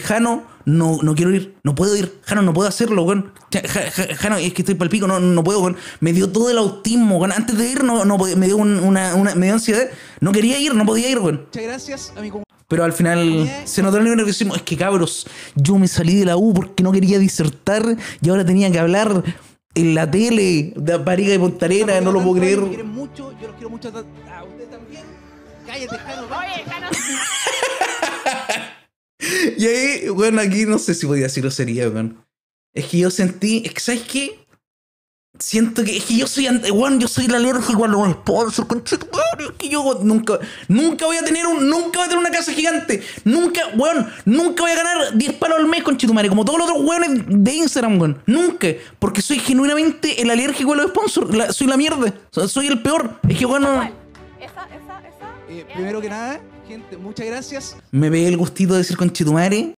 Jano, no, no quiero ir, no puedo ir, Jano, no puedo hacerlo, weón. Jano, es que estoy palpico, no, no puedo, weón. Me dio todo el autismo, Antes de ir, me dio una, me dio ansiedad. No quería ir, no podía ir, weón. Muchas gracias, amigo. Pero al final se notó el que nerviosismo. Es que cabros, yo me salí de la U porque no quería disertar y ahora tenía que hablar en la tele de Pariga y Pontarena, no, lo puedo creer. yo los quiero mucho también. Cállate, Jano. Jano. Y ahí, bueno, aquí no sé si podía decirlo sería, weón. Es que yo sentí, es que, ¿sabes qué? Siento que, es que yo soy, weón, yo soy el alérgico a los sponsors, con es que yo weón, nunca, nunca voy a tener un, nunca voy a tener una casa gigante, nunca, weón, nunca voy a ganar 10 palos al mes, con madre, como todos los otros weones de Instagram, weón, nunca, porque soy genuinamente el alérgico a los sponsors, soy la mierda, soy el peor, es que, weón, eh, primero que nada, gente, muchas gracias. Me ve el gustito de decir con Chitumare.